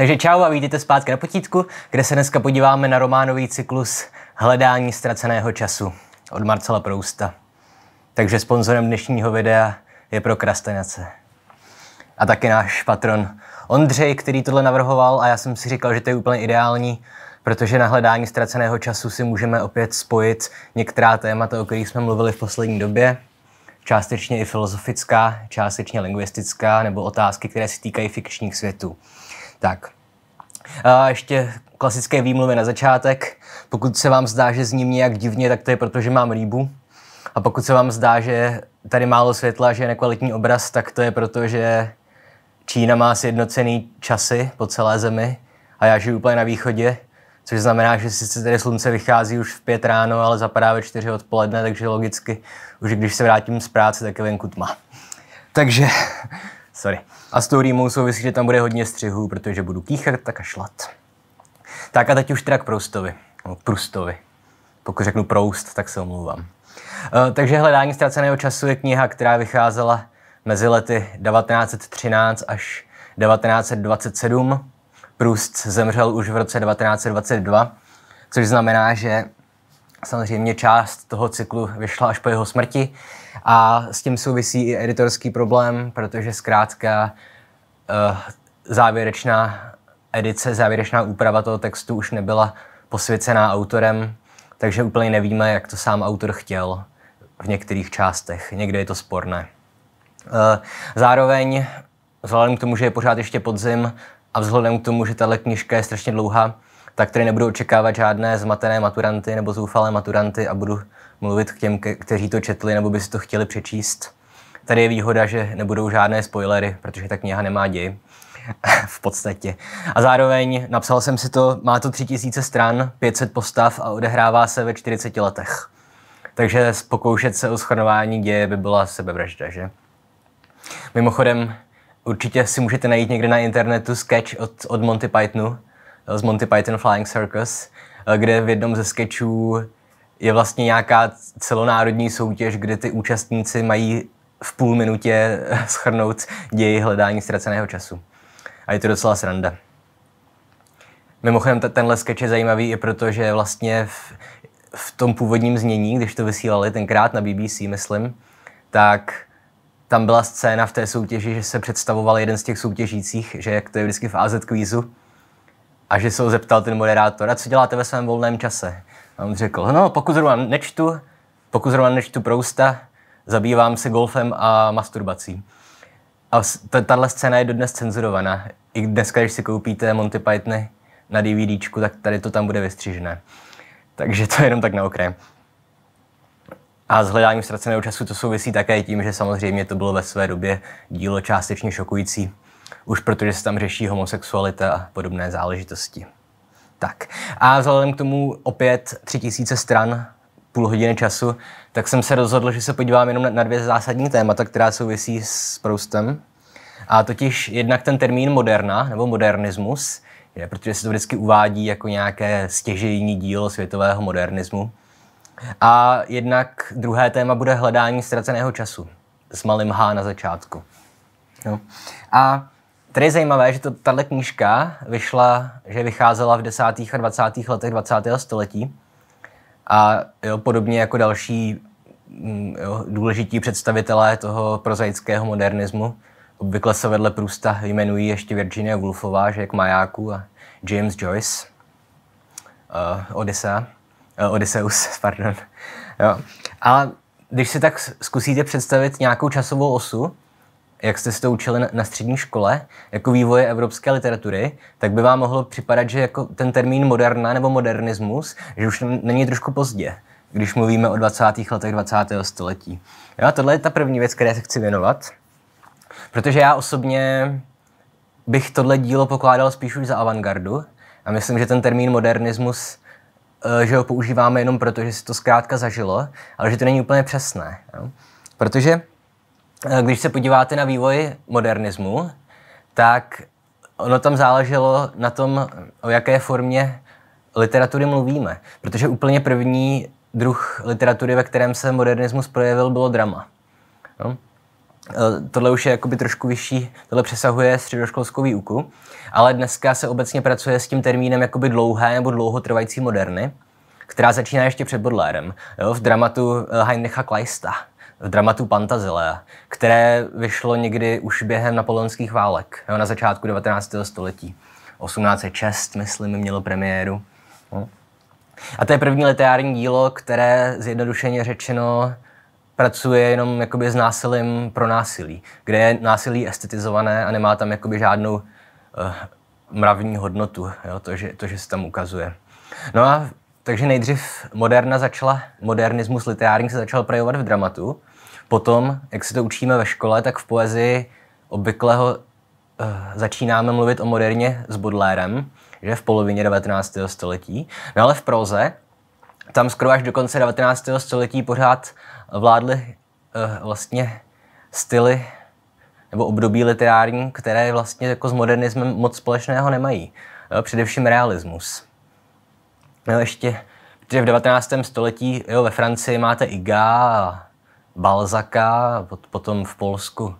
Takže čau a vítejte zpátky na potítku, kde se dneska podíváme na románový cyklus Hledání ztraceného času od Marcela Prousta. Takže sponzorem dnešního videa je prokrastinace. A taky náš patron Ondřej, který tohle navrhoval a já jsem si říkal, že to je úplně ideální, protože na hledání ztraceného času si můžeme opět spojit některá témata, o kterých jsme mluvili v poslední době, částečně i filozofická, částečně lingvistická, nebo otázky, které se týkají fikčních světů. Tak. A ještě klasické výmluvy na začátek. Pokud se vám zdá, že zním nějak divně, tak to je proto, že mám rýbu. A pokud se vám zdá, že tady málo světla, že je nekvalitní obraz, tak to je proto, že Čína má sjednocený časy po celé zemi a já žiju úplně na východě, což znamená, že sice tady slunce vychází už v pět ráno, ale zapadá ve čtyři odpoledne, takže logicky už když se vrátím z práce, tak je venku tma. Takže Sorry. A s tou rýmou souvisí, že tam bude hodně střihů, protože budu kýchat tak a šlat. Tak a teď už teda k Proustovi. No, Prustovi. Pokud řeknu Proust, tak se omlouvám. Uh, takže Hledání ztraceného času je kniha, která vycházela mezi lety 1913 až 1927. Proust zemřel už v roce 1922, což znamená, že samozřejmě část toho cyklu vyšla až po jeho smrti. A s tím souvisí i editorský problém, protože zkrátka uh, závěrečná edice, závěrečná úprava toho textu už nebyla posvěcená autorem, takže úplně nevíme, jak to sám autor chtěl v některých částech. Někde je to sporné. Eh, zároveň, vzhledem k tomu, že je pořád ještě podzim a vzhledem k tomu, že tahle knižka je strašně dlouhá, tak tady nebudu očekávat žádné zmatené maturanty nebo zoufalé maturanty a budu mluvit k těm, kteří to četli nebo by si to chtěli přečíst. Tady je výhoda, že nebudou žádné spoilery, protože ta kniha nemá ději. v podstatě. A zároveň napsal jsem si to, má to 3000 stran, 500 postav a odehrává se ve 40 letech. Takže pokoušet se o schronování děje by byla sebevražda, že? Mimochodem, určitě si můžete najít někde na internetu sketch od, od Monty Pythonu, z Monty Python Flying Circus, eh, kde v jednom ze sketchů je vlastně nějaká celonárodní soutěž, kde ty účastníci mají v půl minutě eh, schrnout ději hledání ztraceného času. A je to docela sranda. Mimochodem, tenhle sketch je zajímavý i proto, že vlastně v, v tom původním znění, když to vysílali tenkrát na BBC, myslím, tak tam byla scéna v té soutěži, že se představoval jeden z těch soutěžících, že jak to je vždycky v AZ kvízu, a že se ho zeptal ten moderátor, a co děláte ve svém volném čase? A on řekl, no pokud zrovna nečtu, pokud zrovna nečtu Prousta, zabývám se golfem a masturbací. A tahle scéna je dodnes cenzurovaná. I dneska, když si koupíte Monty Pythony na DVDčku, tak tady to tam bude vystřížené. Takže to je jenom tak na okraj. A s hledáním ztraceného času to souvisí také tím, že samozřejmě to bylo ve své době dílo částečně šokující už protože se tam řeší homosexualita a podobné záležitosti. Tak. A vzhledem k tomu opět 3000 stran, půl hodiny času, tak jsem se rozhodl, že se podívám jenom na, dvě zásadní témata, která souvisí s Proustem. A totiž jednak ten termín moderna, nebo modernismus, je, protože se to vždycky uvádí jako nějaké stěžejní dílo světového modernismu. A jednak druhé téma bude hledání ztraceného času s malým H na začátku. No. A Tady je zajímavé, že to, tato knížka vyšla, že vycházela v desátých a dvacátých letech 20. století. A jo, podobně jako další mm, jo, důležití představitelé toho prozaického modernismu, obvykle se vedle Prusta jmenují ještě Virginia Woolfová, že jak majáku, a James Joyce, uh, eh, Odyssea, uh, eh, Odysseus, pardon. Jo. Ale když si tak zkusíte představit nějakou časovou osu, jak jste se to učili na střední škole, jako vývoje evropské literatury, tak by vám mohlo připadat, že jako ten termín moderna nebo modernismus, že už není trošku pozdě, když mluvíme o 20. letech 20. století. Jo, a tohle je ta první věc, které se chci věnovat, protože já osobně bych tohle dílo pokládal spíš už za avantgardu a myslím, že ten termín modernismus eh, že ho používáme jenom proto, že se to zkrátka zažilo, ale že to není úplně přesné. Jo? Protože Eh, když se podíváte na vývoj modernismu, tak ono tam záleželo na tom, o jaké formě literatury mluvíme. Protože úplně první druh literatury, ve kterém se modernismus projevil, bylo drama. No. Eh, tohle už je jakoby trošku vyšší, tohle přesahuje středoškolskou výuku, ale dneska se obecně pracuje s tím termínem jakoby dlouhé nebo dlouhotrvající moderny, která začíná ještě před Bodlérem, v dramatu eh, Heinricha Kleista v dramatu Pantazilea, které vyšlo někdy už během napoleonských válek, jo, na začátku 19. století. 1806, myslím, mělo premiéru. Hm. A to je první literární dílo, které zjednodušeně řečeno pracuje jenom jakoby s násilím pro násilí, kde je násilí estetizované a nemá tam jakoby žádnou uh, mravní hodnotu, jo, to, že, to, že se tam ukazuje. No a takže nejdřív moderna začala, modernismus literární se začal projevovat v dramatu Potom, jak se to učíme ve škole, tak v poezii obvykle ho eh, začínáme mluvit o moderně s Budlérem, že v polovině 19. století. No ale v proze, tam skoro až do konce 19. století pořád vládly uh, vlastně styly nebo období literární, které vlastně jako s modernismem moc společného nemají. Jo, především realismus. No ještě, protože v 19. století jo, ve Francii máte Iga a Balzaka, potom v Polsku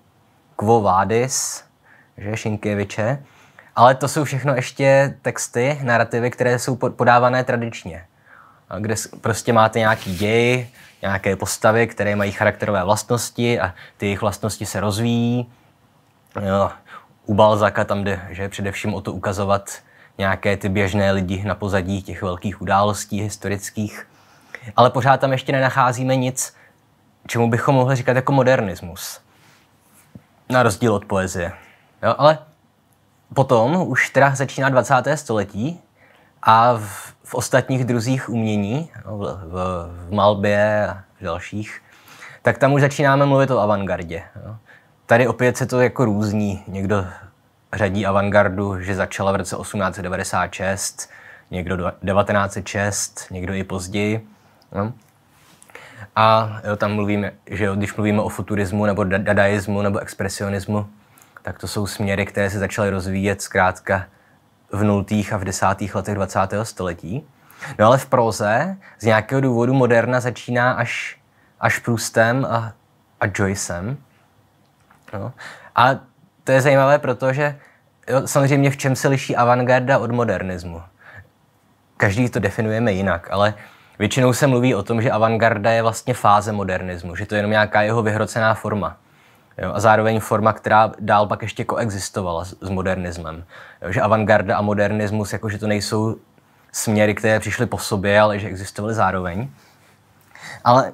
Quo Vadis, že Šinkeviče. Ale to jsou všechno ještě texty, narrativy, které jsou podávané tradičně. Kde prostě máte nějaký děj, nějaké postavy, které mají charakterové vlastnosti a ty jejich vlastnosti se rozvíjí. Jo, u Balzaka tam jde že především o to ukazovat nějaké ty běžné lidi na pozadí těch velkých událostí historických. Ale pořád tam ještě nenacházíme nic, čemu bychom mohli říkat jako modernismus. Na rozdíl od poezie. Jo, ale potom už teda začíná 20. století a v, v ostatních druzích umění, v, v, v malbě a v dalších, tak tam už začínáme mluvit o avantgardě. Jo. Tady opět se to jako různí. Někdo řadí avantgardu, že začala v roce 1896, někdo 1906, někdo i později. No. A jo, tam mluvíme, že jo, když mluvíme o futurismu nebo dadaismu nebo expresionismu, tak to jsou směry, které se začaly rozvíjet zkrátka v nultých a v desátých letech 20. století. No ale v proze z nějakého důvodu moderna začíná až, až Proustem a, a Joycem. No. A to je zajímavé, protože jo, samozřejmě v čem se liší avantgarda od modernismu. Každý to definujeme jinak, ale Většinou se mluví o tom, že avantgarda je vlastně fáze modernismu, že to je jenom nějaká jeho vyhrocená forma. Jo, a zároveň forma, která dál pak ještě koexistovala s, s modernismem. Jo, že avantgarda a modernismus, jakože to nejsou směry, které přišly po sobě, ale že existovaly zároveň. Ale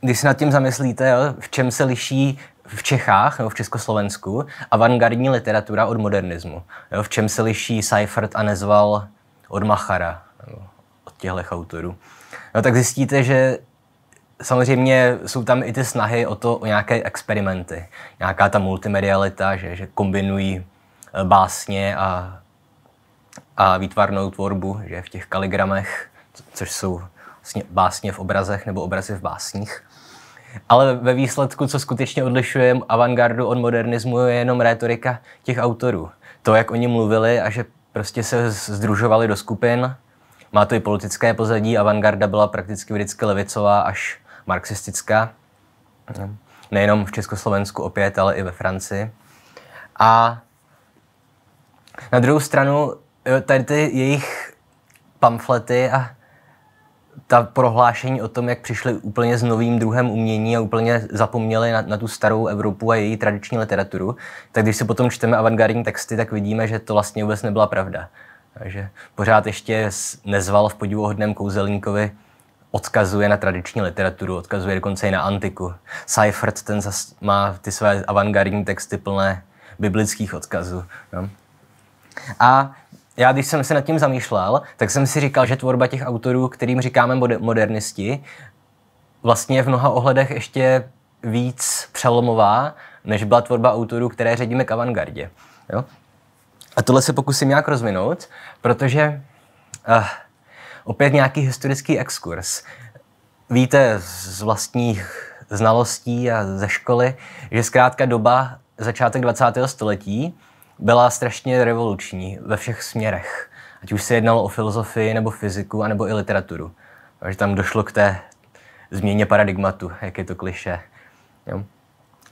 když si nad tím zamyslíte, jo, v čem se liší v Čechách nebo v Československu avantgardní literatura od modernismu. Jo, v čem se liší Seifert a Nezval od Machara, nebo od těchto autorů no tak zjistíte, že samozřejmě jsou tam i ty snahy o to, o nějaké experimenty. Nějaká ta multimedialita, že, že kombinují eh, básně a, a výtvarnou tvorbu, že v těch kaligramech, což jsou vlastně básně v obrazech nebo obrazy v básních. Ale ve výsledku, co skutečně odlišuje avantgardu od modernismu, je jenom rétorika těch autorů. To, jak oni mluvili a že prostě se združovali do skupin má to i politické pozadí, avantgarda byla prakticky vždycky levicová až marxistická. Nejenom v Československu opět, ale i ve Francii. A na druhou stranu, tady ty jejich pamflety a ta prohlášení o tom, jak přišli úplně s novým druhem umění a úplně zapomněli na, na tu starou Evropu a její tradiční literaturu, tak když si potom čteme avantgardní texty, tak vidíme, že to vlastně vůbec nebyla pravda. Takže pořád ještě nezval v podivuhodném kouzelníkovi odkazuje na tradiční literaturu, odkazuje dokonce i na antiku. Seifert ten zas má ty své avantgardní texty plné biblických odkazů. No. A já, když jsem se nad tím zamýšlel, tak jsem si říkal, že tvorba těch autorů, kterým říkáme modernisti, vlastně v mnoha ohledech ještě víc přelomová, než byla tvorba autorů, které řadíme k avantgardě. Jo? A tohle se pokusím nějak rozvinout, protože uh, opět nějaký historický exkurs. Víte z vlastních znalostí a ze školy, že zkrátka doba začátek 20. století byla strašně revoluční ve všech směrech. Ať už se jednalo o filozofii, nebo fyziku, nebo i literaturu. Takže tam došlo k té změně paradigmatu, jak je to kliše. Jo?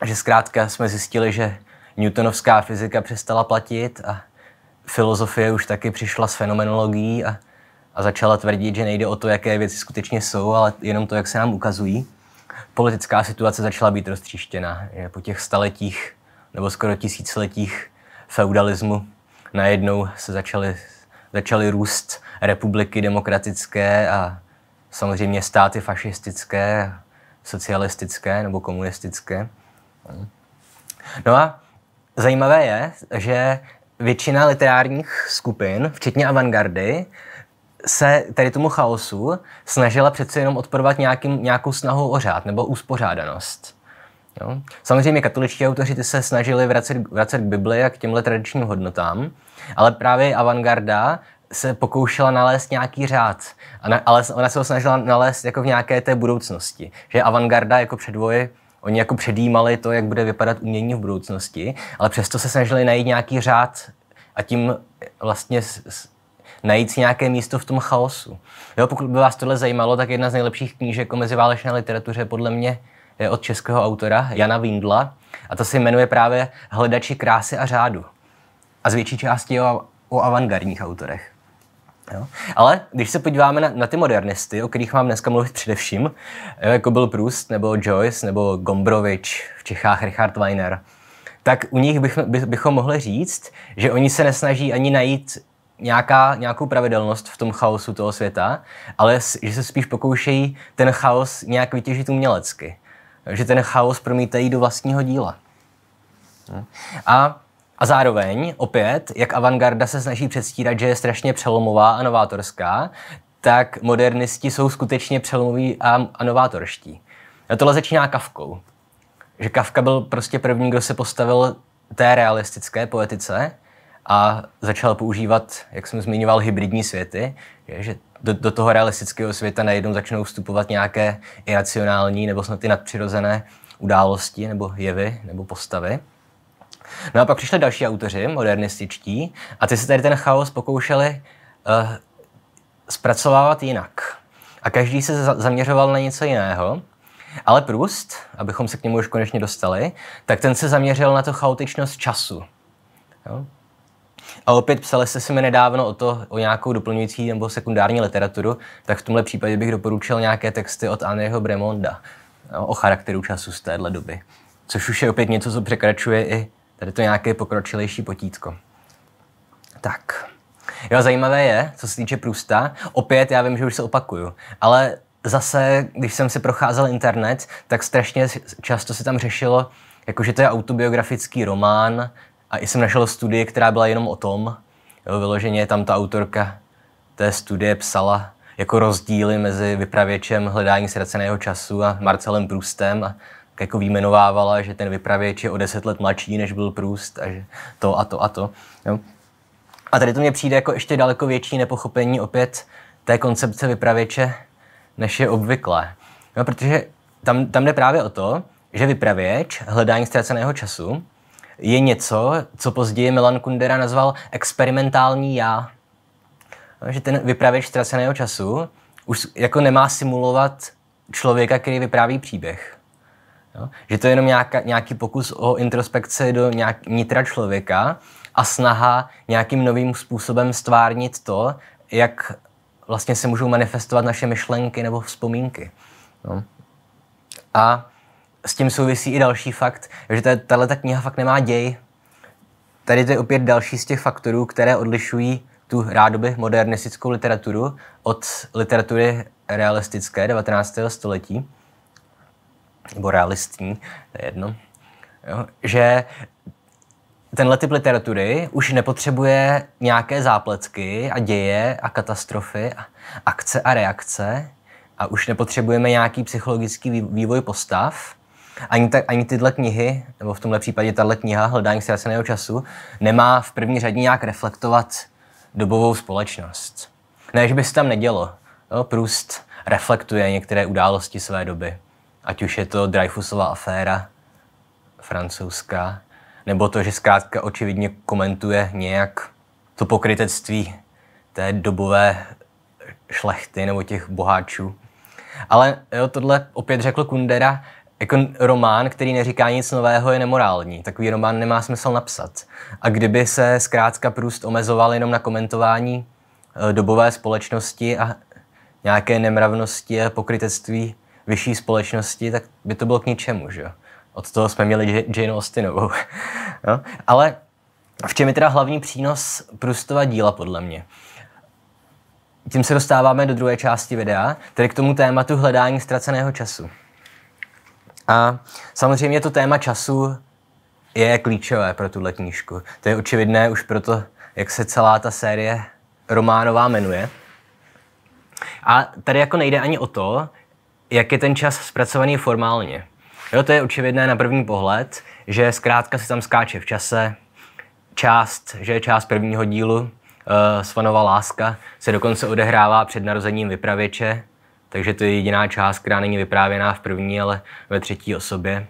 Že zkrátka jsme zjistili, že newtonovská fyzika přestala platit a filozofie už taky přišla s fenomenologií a, a začala tvrdit, že nejde o to, jaké věci skutečně jsou, ale jenom to, jak se nám ukazují. Politická situace začala být roztříštěna. Je po těch staletích nebo skoro tisíciletích feudalismu najednou se začaly, začaly růst republiky demokratické a samozřejmě státy fašistické, socialistické nebo komunistické. No a zajímavé je, že většina literárních skupin, včetně avantgardy, se tady tomu chaosu snažila přece jenom odporovat nějakým, nějakou snahu o řád nebo uspořádanost. Jo? Samozřejmě katoličtí autoři se snažili vracet, vracet k Bibli a k těmhle tradičním hodnotám, ale právě avantgarda se pokoušela nalézt nějaký řád, ale ona se ho snažila nalézt jako v nějaké té budoucnosti. Že avantgarda jako předvoj Oni jako předjímali to, jak bude vypadat umění v budoucnosti, ale přesto se snažili najít nějaký řád a tím eh, vlastně s, s, najít si nějaké místo v tom chaosu. Jo, pokud by vás tohle zajímalo, tak jedna z nejlepších knížek o meziválečné literatuře podle mě je od českého autora Jana Vindla a to se jmenuje právě Hledači krásy a řádu. A z větší části o, o avantgardních autorech. Jo. Ale když se podíváme na, na ty modernisty, o kterých mám dneska mluvit především, jako byl Proust, nebo Joyce, nebo Gombrovič, v Čechách Richard Weiner, tak u nich bych, by, bychom mohli říct, že oni se nesnaží ani najít nějaká, nějakou pravidelnost v tom chaosu toho světa, ale že se spíš pokoušejí ten chaos nějak vytěžit umělecky. Že ten chaos promítají do vlastního díla. A a zároveň opět, jak avantgarda se snaží předstírat, že je strašně přelomová a novátorská, tak modernisti jsou skutečně přelomoví a, a novátorští. A tohle začíná Kavkou. Že Kavka byl prostě první, kdo se postavil té realistické poetice a začal používat, jak jsem zmiňoval, hybridní světy, že, že do, do toho realistického světa najednou začnou vstupovat nějaké iracionální nebo snad i nadpřirozené události nebo jevy nebo postavy. No a pak přišli další autoři, modernističtí, a ty se tady ten chaos pokoušeli uh, zpracovávat jinak. A každý se za- zaměřoval na něco jiného. Ale Proust, abychom se k němu už konečně dostali, tak ten se zaměřil na to chaotičnost času. Jo? A opět psali jste si mi nedávno o to, o nějakou doplňující nebo sekundární literaturu, tak v tomhle případě bych doporučil nějaké texty od Anneho Bremonda o charakteru času z téhle doby. Což už je opět něco, co překračuje i Tady to nějaké pokročilejší potítko. Tak. Jo, zajímavé je, co se týče Prusta. Opět, já vím, že už se opakuju, ale zase, když jsem si procházel internet, tak strašně často se tam řešilo, jakože to je autobiografický román a i jsem našel studii, která byla jenom o tom. Jo, vyloženě tam ta autorka té studie psala jako rozdíly mezi vypravěčem hledání sraceného času a Marcelem Prustem a jako výjmenovávala, že ten vypravěč je o deset let mladší, než byl průst, a že to a to a to. Jo. A tady to mně přijde jako ještě daleko větší nepochopení opět té koncepce vypravěče, než je obvyklé. No, protože tam, tam jde právě o to, že vypravěč, hledání ztraceného času, je něco, co později Milan Kundera nazval experimentální já. No, že ten vypravěč ztraceného času už jako nemá simulovat člověka, který vypráví příběh Jo? Že to je jenom nějaká, nějaký pokus o introspekci do nějak, nitra člověka a snaha nějakým novým způsobem stvárnit to, jak vlastně se můžou manifestovat naše myšlenky nebo vzpomínky. Jo? A s tím souvisí i další fakt, že tahle kniha fakt nemá děj. Tady to je opět další z těch faktorů, které odlišují tu rádoby modernistickou literaturu od literatury realistické 19. století nebo realistní, to je jedno, jo, že tenhle typ literatury už nepotřebuje nějaké zápletky a děje a katastrofy, a akce a reakce a už nepotřebujeme nějaký psychologický vývoj postav, ani, ta, ani tyhle knihy, nebo v tomhle případě tahle kniha Hledání ztraceného času, nemá v první řadě nějak reflektovat dobovou společnost. Ne, že by se tam nedělo. Jo, Proust reflektuje některé události své doby. Ať už je to Dreyfusová aféra francouzská, nebo to, že zkrátka očividně komentuje nějak to pokrytectví té dobové šlechty nebo těch boháčů. Ale jo, tohle opět řekl Kundera, jako román, který neříká nic nového, je nemorální. Takový román nemá smysl napsat. A kdyby se zkrátka Průst omezoval jenom na komentování eh, dobové společnosti a nějaké nemravnosti a pokrytectví vyšší společnosti, tak by to bylo k ničemu, že jo? Od toho jsme měli Jane Austenovou. no? Ale v čem je teda hlavní přínos Prustova díla podle mě? Tím se dostáváme do druhé části videa, tedy k tomu tématu hledání ztraceného času. A samozřejmě to téma času je klíčové pro tuhle knížku. To je očividné už proto, jak se celá ta série románová jmenuje. A tady jako nejde ani o to, jak je ten čas zpracovaný formálně. Jo, to je očividné na první pohled, že zkrátka se tam skáče v čase, část, že je část prvního dílu, uh, eh, Svanova láska, se dokonce odehrává před narozením vypravěče, takže to je jediná část, která není vyprávěná v první, ale ve třetí osobě,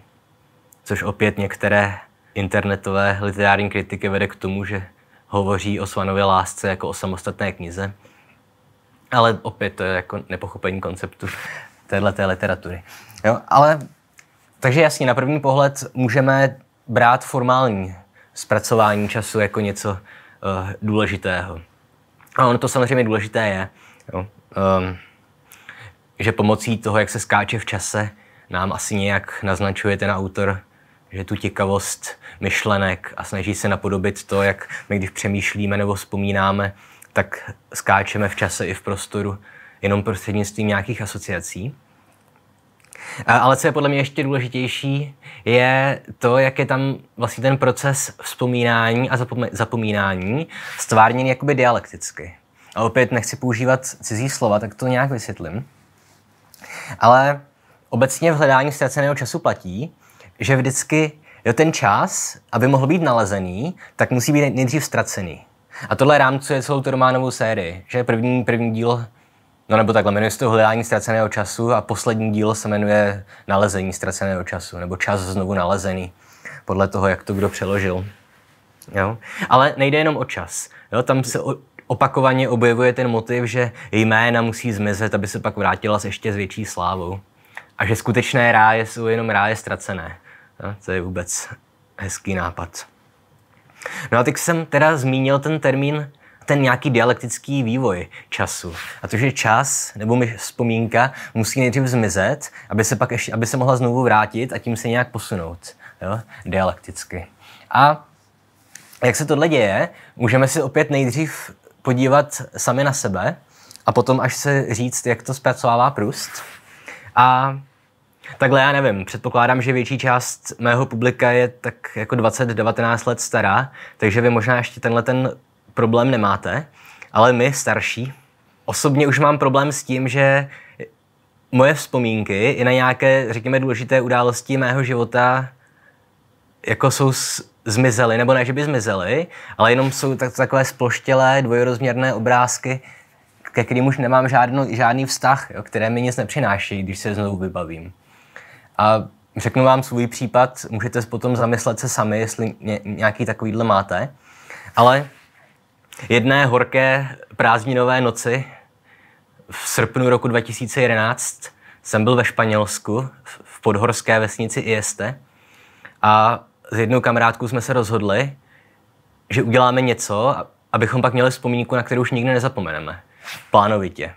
což opět některé internetové literární kritiky vede k tomu, že hovoří o Svanově lásce jako o samostatné knize. Ale opět to je jako nepochopení konceptu téhle té literatury. Jo, ale takže jasně, na první pohled můžeme brát formální zpracování času jako něco uh, důležitého. A ono to samozřejmě důležité je, jo, um, že pomocí toho, jak se skáče v čase, nám asi nějak naznačuje ten autor, že tu těkavost myšlenek a snaží se napodobit to, jak my když přemýšlíme nebo vzpomínáme, tak skáčeme v čase i v prostoru jenom prostřednictvím nějakých asociací. Ale co je podle mě ještě důležitější, je to, jak je tam vlastně ten proces vzpomínání a zapomínání stvárněný jakoby dialekticky. A opět nechci používat cizí slova, tak to nějak vysvětlím. Ale obecně v hledání ztraceného času platí, že vždycky jo, ten čas, aby mohl být nalezený, tak musí být nejdřív ztracený. A tohle rámcuje celou tu románovou sérii, že první, první díl No nebo takhle, jmenuje se to Hledání ztraceného času a poslední díl se jmenuje Nalezení ztraceného času, nebo Čas znovu nalezený, podle toho, jak to kdo přeložil. Jo? Ale nejde jenom o čas. Jo? Tam se opakovaně objevuje ten motiv, že jména musí zmizet, aby se pak vrátila s ještě s větší slávou. A že skutečné ráje jsou jenom ráje ztracené. Jo? To je vůbec hezký nápad. No a teď jsem teda zmínil ten termín ten nějaký dialektický vývoj času. A to, že čas nebo vzpomínka musí nejdřív zmizet, aby se pak ještě, aby se mohla znovu vrátit a tím se nějak posunout jo? dialekticky. A jak se tohle děje, můžeme si opět nejdřív podívat sami na sebe a potom až se říct, jak to zpracovává Prust. A takhle já nevím, předpokládám, že větší část mého publika je tak jako 20-19 let stará, takže vy možná ještě tenhle ten problém nemáte, ale my starší. Osobně už mám problém s tím, že moje vzpomínky i na nějaké, řekněme, důležité události mého života jako jsou zmizely, nebo ne, že by zmizely, ale jenom jsou tak, takové sploštělé, dvojrozměrné obrázky, ke kterým už nemám žádno, žádný vztah, jo, které mi nic nepřináší, když se znovu vybavím. A řeknu vám svůj případ, můžete potom zamyslet se sami, jestli nějaký takovýhle máte. Ale jedné horké prázdninové noci v srpnu roku 2011 jsem byl ve Španělsku v podhorské vesnici Ieste a s jednou kamarádkou jsme se rozhodli, že uděláme něco, abychom pak měli vzpomínku, na kterou už nikdy nezapomeneme. Plánovitě.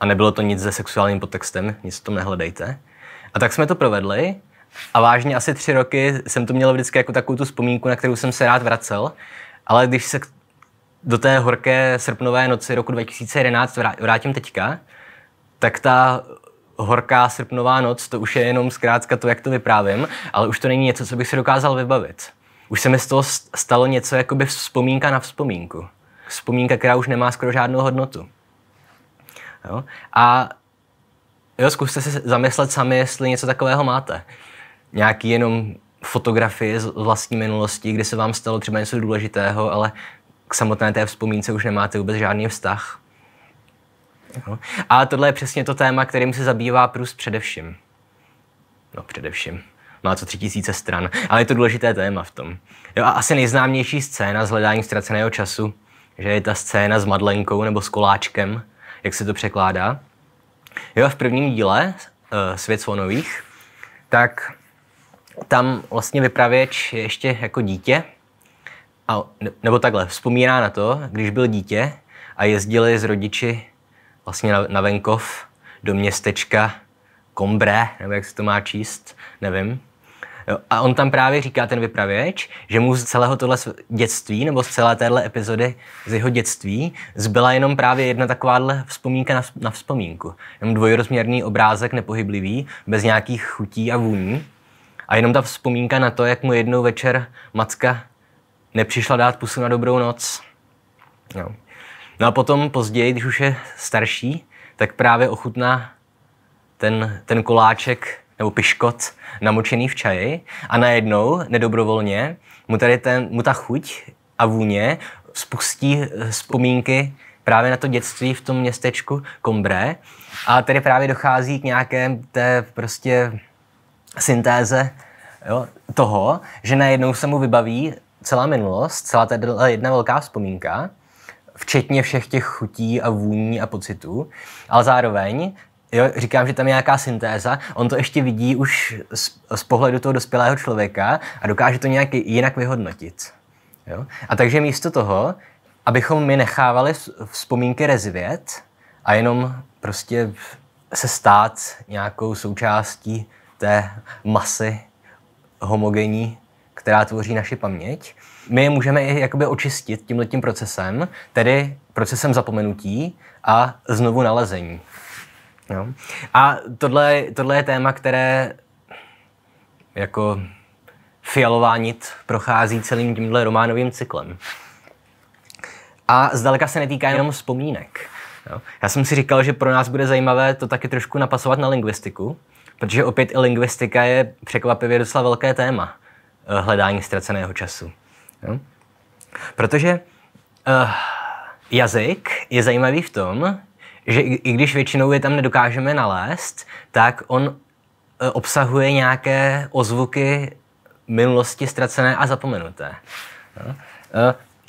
A nebylo to nic se sexuálním podtextem, nic to nehledejte. A tak jsme to provedli a vážně asi tři roky jsem to měl vždycky jako takovou tu vzpomínku, na kterou jsem se rád vracel. Ale když se do té horké srpnové noci roku 2011 vrátím teďka, tak ta horká srpnová noc, to už je jenom zkrátka to, jak to vyprávím, ale už to není něco, co bych si dokázal vybavit. Už se mi z toho stalo něco jako by vzpomínka na vzpomínku. Vzpomínka, která už nemá skoro žádnou hodnotu. Jo? A jo, zkuste se zamyslet sami, jestli něco takového máte. Nějaký jenom fotografie z vlastní minulosti, kdy se vám stalo třeba něco důležitého, ale k samotné té vzpomínce už nemáte vůbec žádný vztah. No. A tohle je přesně to téma, kterým se zabývá Prus především. No, především. Má co tři tisíce stran, ale je to důležité téma v tom. Jo, a asi nejznámější scéna z hledání ztraceného času, že je ta scéna s Madlenkou nebo s koláčkem, jak se to překládá. Jo, a v prvním díle uh, Svět svonových, tak tam vlastně vypravěč je ještě jako dítě, a, nebo takhle, vzpomíná na to, když byl dítě a jezdili s rodiči vlastně na, na venkov do městečka Kombre, nebo jak se to má číst, nevím. Jo, a on tam právě říká, ten vypravěč, že mu z celého tohle dětství, nebo z celé téhle epizody z jeho dětství, zbyla jenom právě jedna takováhle vzpomínka na, na vzpomínku. Jenom dvojrozměrný obrázek, nepohyblivý, bez nějakých chutí a vůní. A jenom ta vzpomínka na to, jak mu jednou večer Matka nepřišla dát pusu na dobrou noc. No. no a potom později, když už je starší, tak právě ochutná ten, ten koláček nebo piškot namočený v čaji a najednou, nedobrovolně, mu tady ten, mu ta chuť a vůně spustí vzpomínky právě na to dětství v tom městečku Kombre a tady právě dochází k nějaké té prostě syntéze jo, toho, že najednou se mu vybaví celá minulost, celá ta jedna velká vzpomínka, včetně všech těch chutí a vůní a pocitů, ale zároveň Jo, říkám, že tam je nějaká syntéza, on to ještě vidí už z, z pohledu toho dospělého člověka a dokáže to nějak jinak vyhodnotit. Jo? A takže místo toho, abychom my nechávali vzpomínky rezvět a jenom prostě se stát nějakou součástí té masy homogenní, která tvoří naši paměť. My je můžeme i jakoby očistit tímhletím procesem, tedy procesem zapomenutí a znovu nalezení. Jo? A tohle, tohle je téma, které jako fialová nit prochází celým tímhle románovým cyklem. A zdaleka se netýká jenom vzpomínek. Jo? Já jsem si říkal, že pro nás bude zajímavé to taky trošku napasovat na lingvistiku, Protože opět i lingvistika je překvapivě docela velké téma eh, hledání ztraceného času. Jo? Protože uh, jazyk je zajímavý v tom, že i, i když většinou je tam nedokážeme nalézt, tak on uh, obsahuje nějaké ozvuky minulosti ztracené a zapomenuté. Jo? Uh,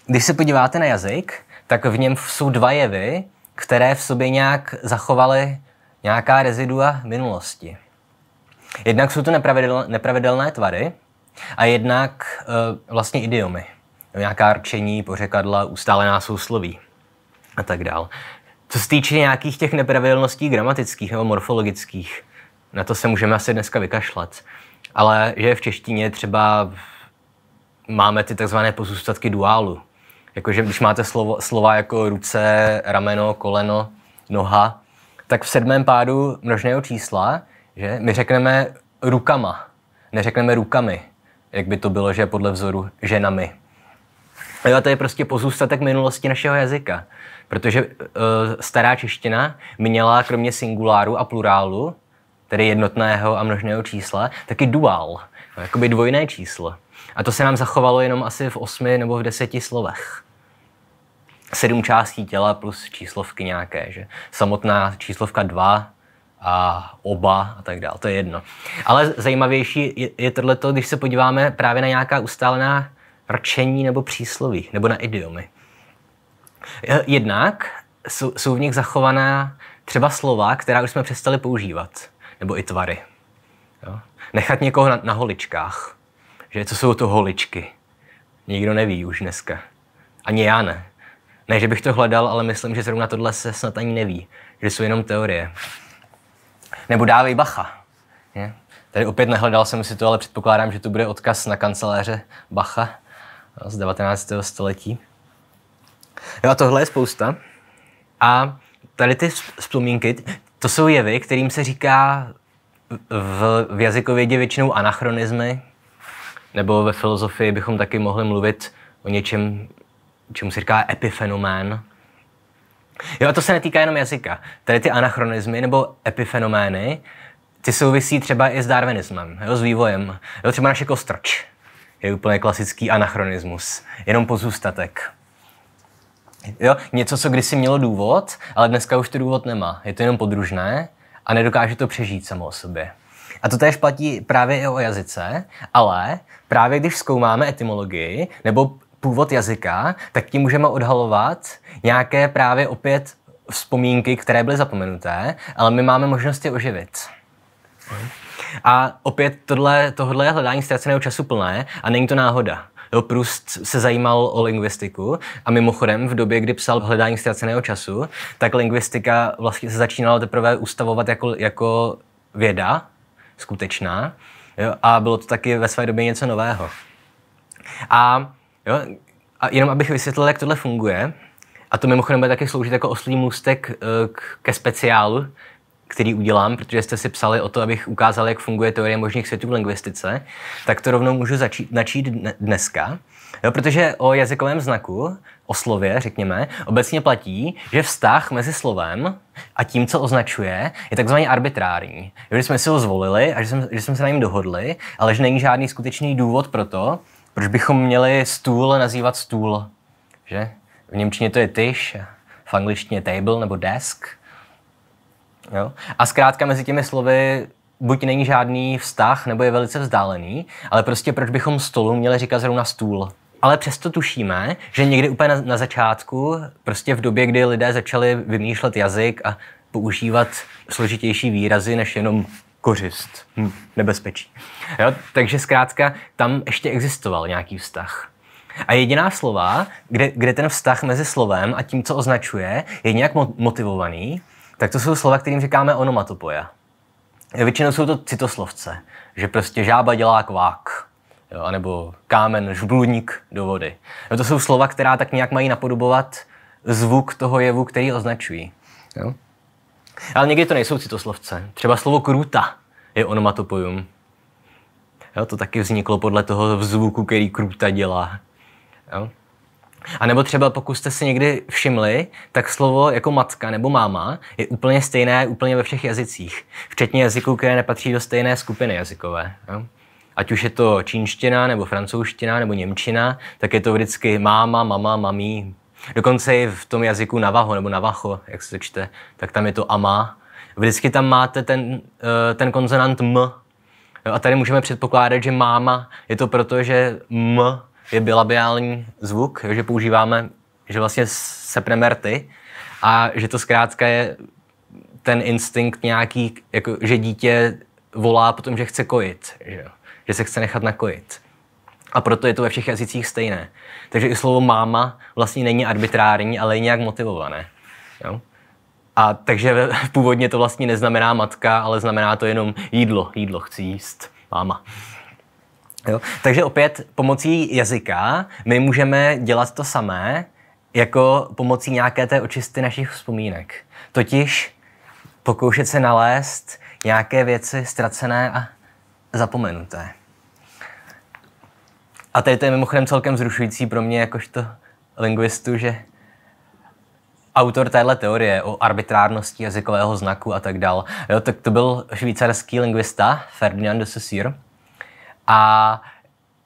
když se podíváte na jazyk, tak v něm jsou dva jevy, které v sobě nějak zachovaly nějaká rezidua minulosti. Jednak jsou to nepravidel, nepravidelné tvary a jednak uh, vlastně idiomy. Nějaká rčení, pořekadla, ustálená sousloví a tak dál. Co se týče nějakých těch nepravidelností gramatických nebo morfologických, na to se můžeme asi dneska vykašlat. Ale že v češtině třeba máme ty takzvané pozůstatky duálu. Jakože když máte slovo, slova jako ruce, rameno, koleno, noha, tak v sedmém pádu množného čísla že my řekneme rukama, neřekneme rukami, jak by to bylo, že podle vzoru ženami. No a to je prostě pozůstatek minulosti našeho jazyka, protože uh, stará čeština měla kromě singuláru a plurálu, tedy jednotného a množného čísla, taky duál, no, jakoby dvojné číslo. A to se nám zachovalo jenom asi v osmi nebo v deseti slovech. Sedm částí těla plus číslovky nějaké, že? Samotná číslovka dva a oba a tak dále, to je jedno. Ale zajímavější je, je to, když se podíváme právě na nějaká ustálená rčení nebo přísloví, nebo na idiomy. Eh, jednak jsou, jsou v nich zachovaná třeba slova, která už jsme přestali používat, nebo i tvary. Jo? Nechat někoho na, na holičkách. Že co jsou to holičky? Nikdo neví už dneska. Ani já ne. Ne, že bych to hledal, ale myslím, že zrovna tohle se snad ani neví. Že jsou jenom teorie. Nebo dávej bacha. Je? Tady opět nehledal jsem si to, ale předpokládám, že to bude odkaz na kanceláře Bacha no, z 19. století. Jo a tohle je spousta. A tady ty vzpomínky, to jsou jevy, kterým se říká v, v jazykovědě většinou anachronizmy, nebo ve filozofii bychom taky mohli mluvit o něčem, čemu se říká epifenomén, Jo, to se netýká jenom jazyka. Tady ty anachronizmy nebo epifenomény, ty souvisí třeba i s darwinismem, jo, s vývojem. Jo, třeba naše kostrč je úplně klasický anachronismus, jenom pozůstatek. Jo, něco, co kdysi mělo důvod, ale dneska už to důvod nemá. Je to jenom podružné a nedokáže to přežít samo o sobě. A to též platí právě i o jazyce, ale právě když zkoumáme etymologii nebo původ jazyka, tak tím můžeme odhalovat nějaké právě opět vzpomínky, které byly zapomenuté, ale my máme možnost je oživit. A opět tohle, tohle je hledání ztraceného času plné a není to náhoda. Jo, Proust se zajímal o lingvistiku a mimochodem v době, kdy psal Hledání ztraceného času, tak lingvistika vlastně se začínala teprve ustavovat jako, jako věda skutečná jo, a bylo to taky ve své době něco nového. A Jo? A jenom abych vysvětlil, jak tohle funguje, a to mimochodem bude taky sloužit jako oslý můstek eh, ke speciálu, který udělám, protože jste si psali o to, abych ukázal, jak funguje teorie možných světů v lingvistice, tak to rovnou můžu začít, načít dneska. Jo, protože o jazykovém znaku, o slově, řekněme, obecně platí, že vztah mezi slovem a tím, co označuje, je takzvaně arbitrární. Že jsme si ho zvolili a že jsme, že jsme se na něm dohodli, ale že není žádný skutečný důvod pro to, proč bychom měli stůl nazývat stůl, že? V Němčině to je tyš, v angličtině table nebo desk. Jo? A zkrátka mezi těmi slovy buď není žádný vztah, nebo je velice vzdálený, ale prostě proč bychom stolu měli říkat zrovna stůl? Ale přesto tušíme, že někdy úplně na, na začátku, prostě v době, kdy lidé začali vymýšlet jazyk a používat složitější výrazy než jenom kořist, hm, nebezpečí. Jo? Takže zkrátka tam ještě existoval nějaký vztah. A jediná slova, kde, kde ten vztah mezi slovem a tím, co označuje, je nějak motivovaný, tak to jsou slova, kterým říkáme onomatopoja. Většinou jsou to citoslovce, že prostě žába dělá kvák, jo, anebo kámen, žbludník do vody. Jo, to jsou slova, která tak nějak mají napodobovat zvuk toho jevu, který označují. Jo? Ale někdy to nejsou citoslovce. Třeba slovo krůta je onomatopojum. Jo, to taky vzniklo podle toho zvuku, který krůta dělá. Jo? A nebo třeba pokud jste si někdy všimli, tak slovo jako matka nebo máma je úplně stejné úplně ve všech jazycích, včetně jazyků, které nepatří do stejné skupiny jazykové. Jo? Ať už je to čínština, nebo francouzština, nebo němčina, tak je to vždycky máma, mama, mamí, Dokonce i v tom jazyku Navaho nebo Navajo, jak se to čte, tak tam je to ama. Vždycky tam máte ten, eh, ten konzonant m. A tady můžeme předpokládat, že máma je to proto, že m je bilabiální zvuk, že používáme, že vlastně sepneme rty a že to zkrátka je ten instinkt nějaký, jako, že dítě volá potom, že chce kojit, že, že se chce nechat nakojit. A proto je to ve všech jazycích stejné. Takže i slovo máma vlastně není arbitrární, ale je nějak motivované. Jo? A takže původně to vlastně neznamená matka, ale znamená to jenom jídlo. Jídlo chci jíst. Máma. Jo? Takže opět pomocí jazyka my můžeme dělat to samé, jako pomocí nějaké té očisty našich vzpomínek. Totiž pokoušet se nalézt nějaké věci ztracené a zapomenuté. A tady to je mimochodem celkem zrušující pro mě, jakožto lingvistu, že autor téhle teorie o arbitrárnosti jazykového znaku a tak dál, jo, tak to byl švýcarský lingvista Ferdinand de Saussure. A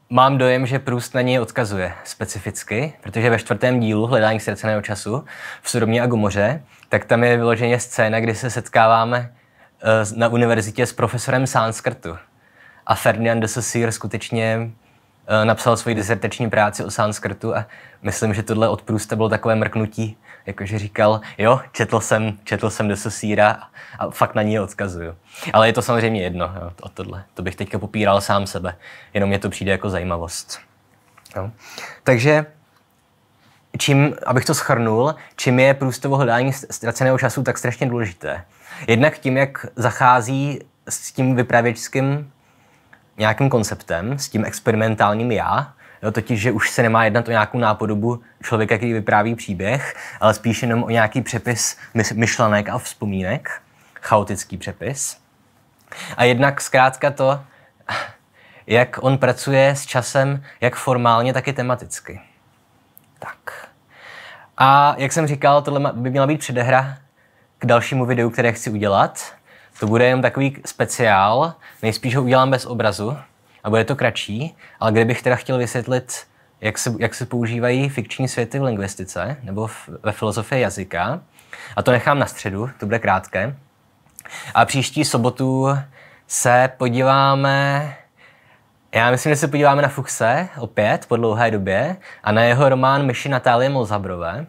mám dojem, že Proust na něj odkazuje specificky, protože ve čtvrtém dílu Hledání ztraceného času v Sodomě a Gomoře, tak tam je vyloženě scéna, kdy se setkáváme eh, na univerzitě s profesorem Sanskrtu. A Ferdinand de Saussure skutečně Eh, napsal svoji disertační práci o sanskrtu a myslím, že tohle odprůste bylo takové mrknutí, jakože říkal, jo, četl jsem, četl jsem do a fakt na ní odkazuju. Ale je to samozřejmě jedno jo, o tohle. To bych teďka popíral sám sebe, jenom mě to přijde jako zajímavost. Jo. Takže čím, abych to schrnul, čím je průstovo hledání ztraceného času tak strašně důležité. Jednak tím, jak zachází s tím vypravěčským nějakým konceptem, s tím experimentálním já, Jo, totiž, že už se nemá jednat o nějakou nápodobu člověka, který vypráví příběh, ale spíš jenom o nějaký přepis myšlenek a vzpomínek, chaotický přepis. A jednak zkrátka to, jak on pracuje s časem, jak formálně, tak i tematicky. Tak. A jak jsem říkal, tohle by měla být předehra k dalšímu videu, které chci udělat. To bude jen takový speciál, nejspíš ho udělám bez obrazu a bude to kratší, ale kdybych teda chtěl vysvětlit, jak se, jak se používají fikční světy v lingvistice nebo v, ve filozofii jazyka, a to nechám na středu, to bude krátké. A příští sobotu se podíváme já myslím, že se podíváme na Fuchse opět po dlouhé době a na jeho román Myši Natálie Molzabrové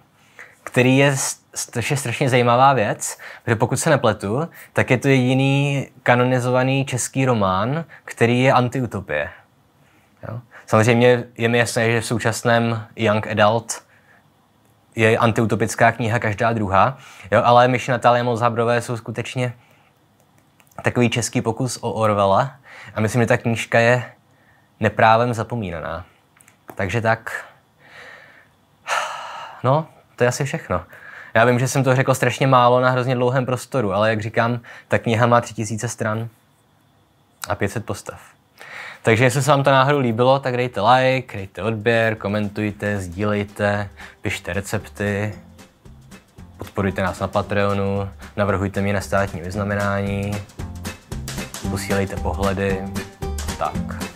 který je, což je strašně zajímavá věc, protože pokud se nepletu, tak je to jediný kanonizovaný český román, který je antiutopie. Jo? Samozřejmě je mi jasné, že v současném Young Adult je antiutopická kniha každá druhá, jo? ale myši Natálie Mozhabrové jsou skutečně takový český pokus o Orwella a myslím, že ta knížka je neprávem zapomínaná. Takže tak, no, to je asi všechno. Já vím, že jsem to řekl strašně málo na hrozně dlouhém prostoru, ale jak říkám, ta kniha má 3000 stran a 500 postav. Takže jestli se vám to náhodou líbilo, tak dejte like, dejte odběr, komentujte, sdílejte, pište recepty, podporujte nás na Patreonu, navrhujte mi na státní vyznamenání, posílejte pohledy, tak.